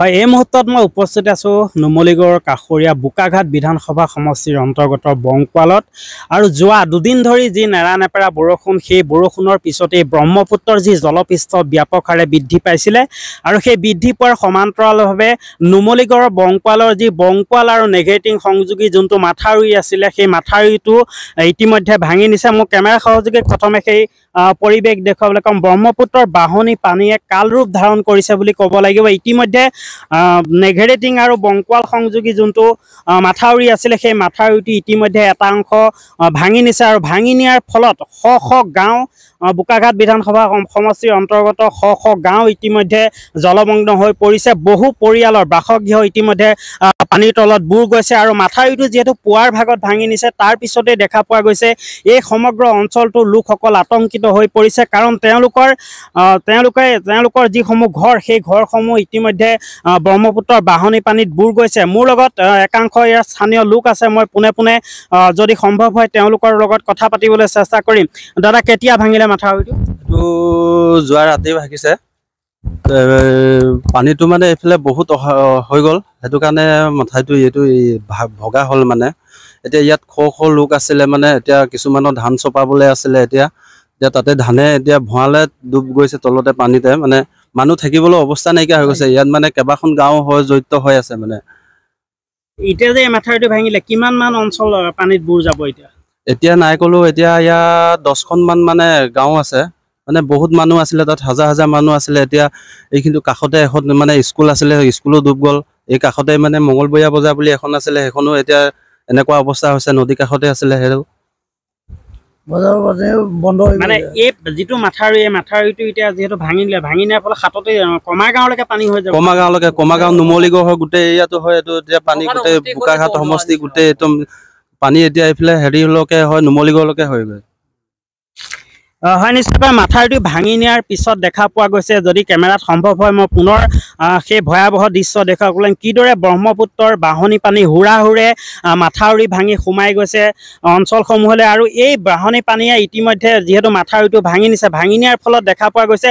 হয় এই মুহূৰ্তত মই উপস্থিত আছোঁ নুমলীগড়ৰ কাষৰীয়া বোকাঘাট বিধানসভা সমষ্টিৰ অন্তৰ্গত বংকোৱালত আৰু যোৱা দুদিন ধৰি যি নেৰানেপেৰা বৰষুণ সেই বৰষুণৰ পিছতেই ব্ৰহ্মপুত্ৰৰ যি জলপৃষ্ঠ ব্যাপক ব্যাপকাৰে বৃদ্ধি পাইছিলে আৰু সেই বৃদ্ধি পোৱাৰ সমান্তৰালভাৱে নুমলীগড়ৰ বংকোৱালৰ যি বংকোৱাল আৰু নেঘেটিং সংযোগী যোনটো মাথাউৰি আছিলে সেই মাথাউৰিটো ইতিমধ্যে ভাঙি নিছে মোৰ কেমেৰা সহযোগে প্ৰথমে সেই পৰিৱেশ দেখুৱাবলৈ কম ব্ৰহ্মপুত্ৰৰ বাঁহনি পানীয়ে কাল ৰূপ ধাৰণ কৰিছে বুলি ক'ব লাগিব ইতিমধ্যে নেঘেৰেটিং আৰু বংকোৱাল সংযোগী যোনটো মাথাউৰি আছিলে সেই মাথাউৰিটো ইতিমধ্যে এটা অংশ ভাঙি নিছে আৰু ভাঙি নিয়াৰ ফলত শ শ গাঁও বোকাঘাট বিধানসভা সমষ্টিৰ অন্তৰ্গত শ শ গাঁও ইতিমধ্যে জলমগ্ন হৈ পৰিছে বহু পৰিয়ালৰ বাসগৃহ ইতিমধ্যে পানীৰ তলত বুৰ গৈছে আৰু মাথাউৰিটো যিহেতু পুৱাৰ ভাগত ভাঙি নিছে তাৰপিছতে দেখা পোৱা গৈছে এই সমগ্ৰ অঞ্চলটোৰ লোকসকল আতংকিত হৈ পৰিছে কাৰণ তেওঁলোকৰ তেওঁলোকে তেওঁলোকৰ যিসমূহ ঘৰ সেই ঘৰসমূহ ইতিমধ্যে ব্ৰহ্মপুত্ৰৰ বাহনী পানীত বুৰ গৈছে মোৰ লগত একাংশ ইয়াৰ স্থানীয় লোক আছে মই পোনে পোনে যদি সম্ভৱ হয় তেওঁলোকৰ লগত কথা পাতিবলৈ চেষ্টা কৰিম দাদা কেতিয়া ভাঙিলে মাথা হৈটো এইটো যোৱা ৰাতি ভাগিছে পানীটো মানে এইফালে বহুত হৈ গ'ল সেইটো কাৰণে মাথাটো এইটো ভগা হ'ল মানে এতিয়া ইয়াত খ খ লোক আছিলে মানে এতিয়া কিছুমানৰ ধান চপাবলৈ আছিলে এতিয়া এতিয়া তাতে ধানে এতিয়া ভঁৰালে ডুব গৈছে তলতে পানীতে মানে মানুহ থাকিবলৈ অৱস্থা নাইকিয়া হৈ গৈছে ইয়াত মানে কেইবাখন গাঁও হৈ জড়িত হৈ আছে মানে এতিয়া যে মাথাটো ভাঙিলে কিমান মান অঞ্চল পানীত বুৰ যাব এতিয়া এতিয়া নাই ক'লো এতিয়া ইয়াত দহখনমান মানে গাঁও আছে মানে বহুত মানুহ আছিলে তাত হাজাৰ হাজাৰ মানুহ আছিলে এতিয়া এইখিনিতো কাষতে এখন মানে স্কুল আছিলে স্কুলো ডুব গ'ল এই কাষতে মানে মঙলবৰীয়া বজাৰ বুলি এখন আছিলে সেইখনো এতিয়া এনেকুৱা অৱস্থা হৈছে নদী কাষতে আছিলে সেইটো মানে এই যিটো মাথাৰু এই মাথাৰুটো এতিয়া যিহেতু ভাঙি ভাঙি নিয়াৰ ফলত হাততে কমাগাঁৱলৈকে পানী হৈ যায় কমাগাঁৱলৈকে কমাগাঁও নুমলিগড় হয় গোটেই এৰিয়াটো হয় এইটো এতিয়া পানী গোটেই বোকাঘাট সমষ্টি গোটেই একদম পানী এতিয়া এইফালে হেৰিলৈকে হয় নুমলিগড়লৈকে গৈ হয় নিশ্চয়কৈ মাথাটো ভাঙি নিয়াৰ পিছত দেখা পোৱা গৈছে যদি কেমেৰাত সম্ভৱ হয় মই পুনৰ সেই ভয়াৱহ দৃশ্য দেখুৱাবলৈ কিদৰে ব্ৰহ্মপুত্ৰৰ বাঁহনী পানী হুৰা হুৰে মাথাউৰি ভাঙি সোমাই গৈছে অঞ্চলসমূহলৈ আৰু এই বাঁহনী পানীয়ে ইতিমধ্যে যিহেতু মাথাউৰিটো ভাঙি নিছে ভাঙি নিয়াৰ ফলত দেখা পোৱা গৈছে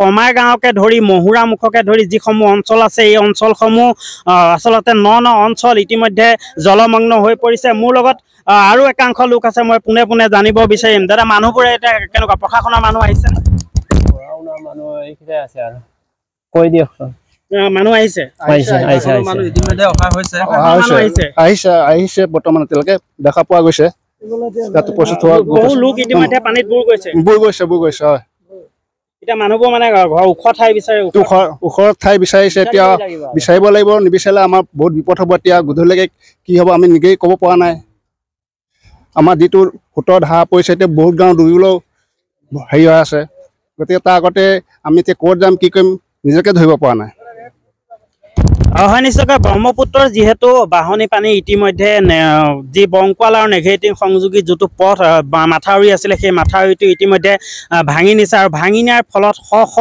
কমাৰ গাঁৱকে ধৰি মহুৰামুখকে ধৰি যিসমূহ অঞ্চল আছে এই অঞ্চলসমূহ আচলতে ন ন অঞ্চল ইতিমধ্যে জলমগ্ন হৈ পৰিছে মোৰ লগত আৰু একাংশ লোক আছে মই পোনে পোনে জানিব বিচাৰিম দাদা মানুহবোৰে এতিয়া এনেকুৱা প্ৰশাসনৰ মানুহ আহিছে কৈ দিয়ক বিচাৰিব লাগিব নিবিচাৰিলে আমাৰ বহুত বিপদ হব এতিয়া গধূলিলৈকে কি হব আমি নিজেই কব পৰা নাই আমাৰ যিটো সোঁতৰ ধাৰ পৰিছে এতিয়া বহুত গাঁও ডুবিবলৈও হেৰি হৈ আছে গতিকে তাৰ আগতে আমি এতিয়া ক'ত যাম কি কৰিম নিজকে ধৰিব পৰা নাই হয় নিশ্চয়কৈ ব্ৰহ্মপুত্ৰৰ যিহেতু বাহনী পানী ইতিমধ্যে যি বংকোৱাল আৰু নেঘেটিং সংযোগী যিটো পথ মাথাউৰি আছিলে সেই মাথাউৰিটো ইতিমধ্যে ভাঙি নিছে আৰু ভাঙি নিয়াৰ ফলত শ শ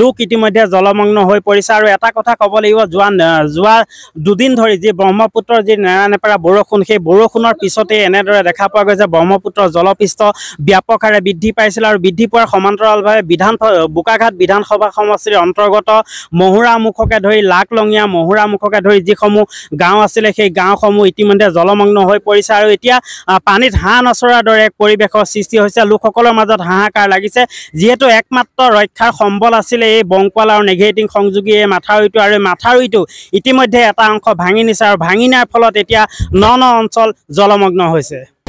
লোক ইতিমধ্যে জলমগ্ন হৈ পৰিছে আৰু এটা কথা ক'ব লাগিব যোৱা যোৱা দুদিন ধৰি যি ব্ৰহ্মপুত্ৰৰ যি নেৰানেপেৰা বৰষুণ সেই বৰষুণৰ পিছতেই এনেদৰে দেখা পোৱা গৈছে ব্ৰহ্মপুত্ৰৰ জলপৃষ্ঠ হাৰে বৃদ্ধি পাইছিল আৰু বৃদ্ধি পোৱাৰ সমান্তৰালভাৱে বিধান বোকাঘাট বিধানসভা সমষ্টিৰ অন্তৰ্গত মহুৰামুখকে ধৰি লাকলঙীয়া মহুৰামুখকে ধৰি যিসমূহ গাঁও আছিলে সেই গাঁওসমূহ ইতিমধ্যে জলমগ্ন হৈ পৰিছে আৰু এতিয়া পানীত হাঁহ নচৰাৰ দৰে এক পৰিৱেশৰ সৃষ্টি হৈছে লোকসকলৰ মাজত হাহাকাৰ লাগিছে যিহেতু একমাত্ৰ ৰক্ষাৰ সম্বল আছিলে এই বংকোৱাল আৰু নেঘেৰিটিং সংযোগী এই মাথাউৰিটো আৰু এই মাথাউৰিটো ইতিমধ্যে এটা অংশ ভাঙি নিছে আৰু ভাঙি নিয়াৰ ফলত এতিয়া ন ন অঞ্চল জলমগ্ন হৈছে